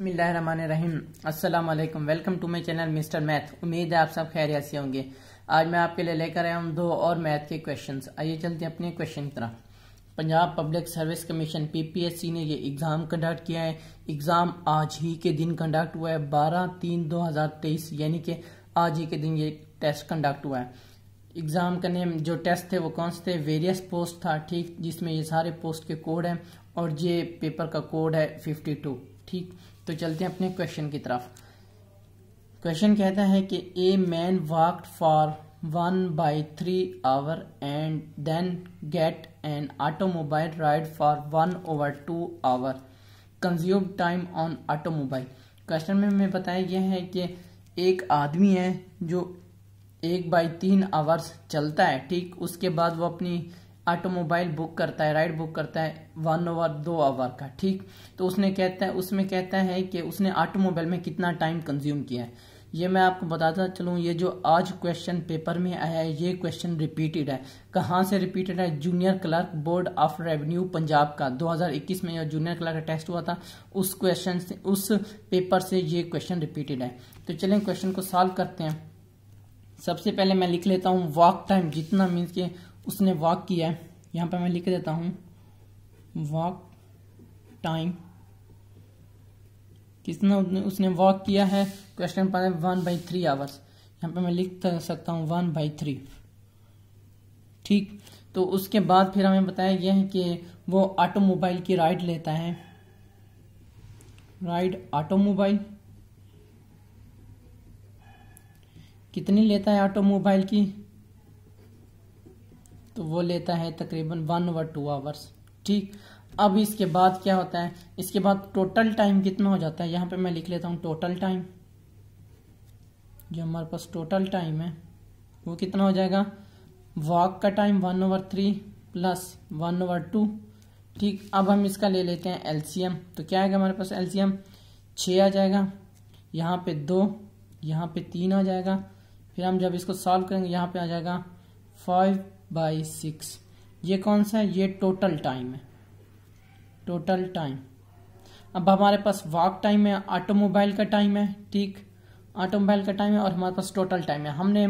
अस्सलाम वालेकुम welcome to my channel Mister Math उम्मीद है आप सब खैर से होंगे आज मैं आपके लिए लेकर आया हूँ दो और मैथ के क्वेश्चंस आइए चलते हैं अपने क्वेश्चन की तरफ Punjab public service commission PPSC ने ये एग्ज़ाम कंडक्ट किया है एग्ज़ाम आज ही के दिन कंडक्ट हुआ है बारह तीन दो हज़ार तेईस यानी कि आज ही के दिन ये टेस्ट कंडक्ट हुआ है एग्ज़ाम का नेम जो टेस्ट थे वो कौन से थे वेरियस पोस्ट था ठीक जिसमें ये सारे पोस्ट के कोड हैं और ये पेपर का कोड है फिफ्टी टू ठीक तो चलते हैं अपने क्वेश्चन की तरफ क्वेश्चन कहता है कि a man worked for one by three hour and then get an automobile ride for one over two hour consume time on automobile question में हमें बताया गया है कि एक आदमी है जो एक बाई तीन आवर्स चलता है ठीक उसके बाद वो अपनी ऑटोमोबाइल बुक करता है राइड बुक करता है वन आवर दो आवर का ठीक तो उसने कहता है उसमें कहता है कि उसने ऑटोमोबाइल में कितना टाइम कंज्यूम किया है ये मैं आपको बताता चलूँ ये जो आज क्वेश्चन पेपर में आया है ये क्वेश्चन रिपीटेड है कहाँ से रिपीटेड है junior clerk board of revenue Punjab का 2021 में जो जूनियर क्लर्क का टेस्ट हुआ था उस क्वेश्चन से उस पेपर से ये क्वेश्चन रिपीटेड है तो चलें क्वेश्चन को सॉल्व करते हैं सबसे पहले मैं लिख लेता हूँ वॉक टाइम जितना मीन्स के उसने वॉक किया है यहाँ पर मैं लिख देता हूँ वॉक टाइम कितना उसने वॉक किया है क्वेश्चन पर वन बाई थ्री आवर्स यहाँ पर मैं लिख सकता हूँ वन बाई थ्री ठीक तो उसके बाद फिर हमें बताया गया है कि वो ऑटोमोबाइल की राइड लेता है राइड ऑटोमोबाइल कितनी लेता है ऑटोमोबाइल की वो लेता है तकरीबन वन व टू आवर्स ठीक अब इसके बाद क्या होता है इसके बाद टोटल टाइम कितना हो जाता है यहाँ पे मैं लिख लेता हूँ टोटल टाइम जो हमारे पास टोटल टाइम है वो कितना हो जाएगा वॉक का time one over three plus one over two ठीक अब हम इसका ले लेते हैं एलसीएम तो क्या आएगा हमारे पास एलसीएम छ आ जाएगा यहाँ पे दो यहाँ पे तीन आ जाएगा फिर हम जब इसको सॉल्व करेंगे यहाँ पे आ जाएगा फाइव बाई सिक्स ये कौन सा है ये टोटल टाइम है टोटल टाइम अब हमारे पास वॉक टाइम है ऑटोमोबाइल का टाइम है ठीक ऑटोमोबाइल का टाइम है और हमारे पास टोटल टाइम है हमने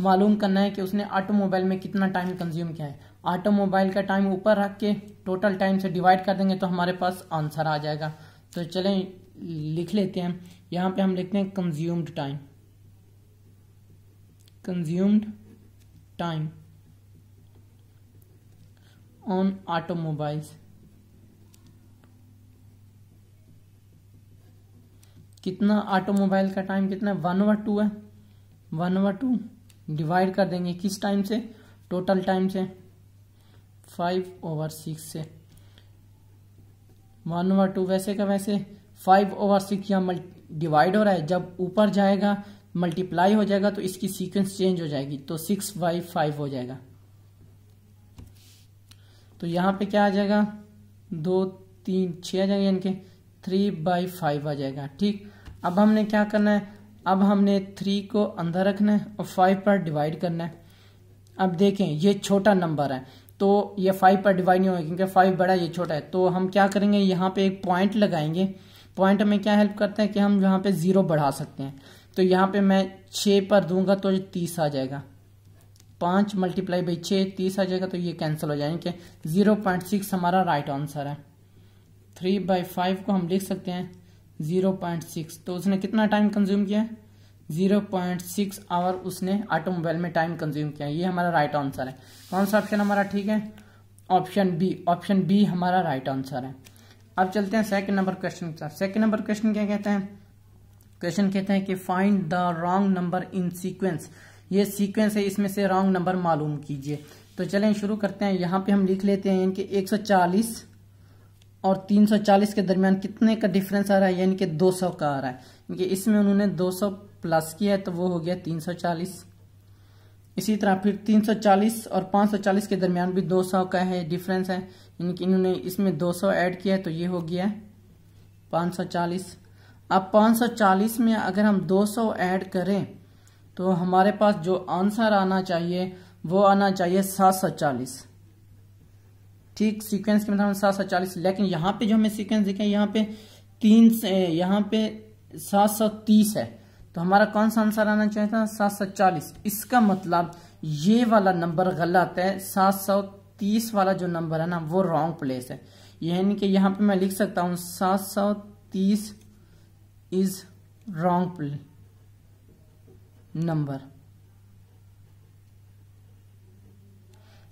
मालूम करना है कि उसने ऑटोमोबाइल में कितना टाइम कंज्यूम किया है ऑटोमोबाइल का टाइम ऊपर रख के टोटल टाइम से डिवाइड कर देंगे तो हमारे पास आंसर आ जाएगा तो चलें लिख लेते हैं यहाँ पे हम लिखते हैं consumed time consumed time on automobiles कितना ऑटोमोबाइल का टाइम कितना है वन ओवर टू है वन ओवर टू डिवाइड कर देंगे किस टाइम से टोटल टाइम से फाइव ओवर सिक्स से वन ओवर टू वैसे का वैसे five over six multi divide हो रहा है जब ऊपर जाएगा मल्टीप्लाई हो जाएगा तो इसकी सीक्वेंस चेंज हो जाएगी तो सिक्स बाई फाइव हो जाएगा तो यहाँ पे क्या आ जाएगा दो तीन छ आ जाएंगे यानी थ्री बाई फाइव आ जाएगा ठीक अब हमने क्या करना है अब हमने थ्री को अंदर रखना है और फाइव पर डिवाइड करना है अब देखें ये छोटा नंबर है तो ये फाइव पर डिवाइड नहीं होगा क्योंकि फाइव बड़ा ये छोटा है तो हम क्या करेंगे यहाँ पे एक पॉइंट लगाएंगे पॉइंट में क्या हेल्प करता है कि हम यहाँ पे ज़ीरो बढ़ा सकते हैं तो यहाँ पे मैं छ पर दूंगा तो तीस आ जाएगा पांच मल्टीप्लाई बाई छः तीस आ जाएगा तो ये कैंसिल हो जाएंगे ज़ीरो पॉइंट सिक्स हमारा राइट आंसर है थ्री बाई फाइव को हम लिख सकते हैं ज़ीरो पॉइंट सिक्स तो उसने कितना टाइम कंज्यूम किया ज़ीरो पॉइंट सिक्स आवर उसने ऑटोमोबाइल में टाइम कंज्यूम किया ये हमारा राइट आंसर है कौन सा ऑप्शन हमारा ठीक है ऑप्शन बी ऑप्शन बी हमारा राइट आंसर है अब चलते हैं सेकंड नंबर क्वेश्चन के साथ सेकंड नंबर क्वेश्चन क्या कहते हैं क्वेश्चन कहते हैं कि find the wrong number in sequence ये सीक्वेंस है इसमें से रॉन्ग नंबर मालूम कीजिए तो चलें शुरू करते हैं यहाँ पे हम लिख लेते हैं इनके 140 और 340 के दरमियान कितने का डिफरेंस आ रहा है यानी कि 200 का आ रहा है इनके इसमें उन्होंने 200 प्लस किया है तो वो हो गया 340 इसी तरह फिर 340 और 540 के दरमियान भी 200 का है डिफरेंस है यानी कि इन्होंने इसमें 200 ऐड किया है तो ये हो गया 540 अब 540 में अगर हम दो ऐड करें तो हमारे पास जो आंसर आना चाहिए वो आना चाहिए सात सौ चालीस ठीक सीक्वेंस के मतलब सात सौ चालीस लेकिन यहाँ पे जो हमें सीक्वेंस दिखे यहाँ पे तीन यहाँ पे सात सौ तीस है तो हमारा कौन सा आंसर आना चाहिए था सात सौ चालीस इसका मतलब ये वाला नंबर गलत है सात सौ तीस वाला जो नंबर है ना वो रॉन्ग प्लेस है यानी कि यहाँ पे मैं लिख सकता हूँ सात सौ तीस इज रॉन्ग प्लेस नंबर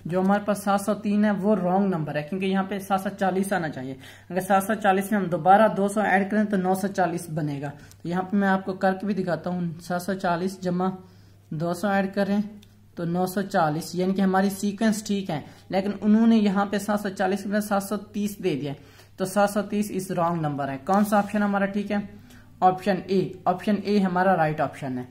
जो हमारे पास सात सौ तीन है वो रॉन्ग नंबर है क्योंकि यहाँ पे सात सौ चालीस आना चाहिए अगर सात सौ चालीस में हम दोबारा दो सौ एड करें तो नौ सौ चालीस बनेगा तो यहाँ पे मैं आपको करके भी दिखाता हूँ सात सौ चालीस जमा दो सौ एड करें तो नौ सौ चालीस यानी कि हमारी सीक्वेंस ठीक है लेकिन उन्होंने यहाँ पे सात सौ चालीस के सात सौ तीस दे दिया तो सात सौ तीस इस रॉन्ग नंबर है कौन सा ऑप्शन हमारा ठीक है ऑप्शन ए ऑप्शन ए हमारा राइट ऑप्शन है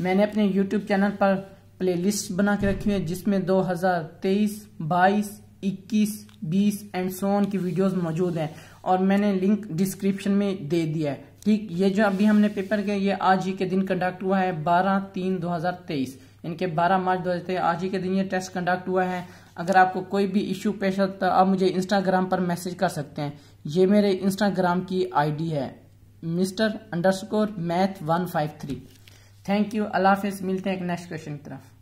मैंने अपने यूट्यूब चैनल पर प्लेलिस्ट बना के रखी है जिसमें 2023, 22, 21, 20 एंड सोन की वीडियोस मौजूद हैं और मैंने लिंक डिस्क्रिप्शन में दे दिया है ठीक ये जो अभी हमने पेपर किया ये आज ही के दिन कंडक्ट हुआ है 12 तीन 2023 इनके 12 मार्च 2023 आज ही के दिन ये टेस्ट कंडक्ट हुआ है अगर आपको कोई भी इश्यू पेश आता तो आप मुझे इंस्टाग्राम पर मैसेज कर सकते हैं ये मेरे इंस्टाग्राम की डी है Mister underscore Math one five three thank you अल्लाह हाफिज़ मिलते हैं एक नेक्स्ट क्वेश्चन की तरफ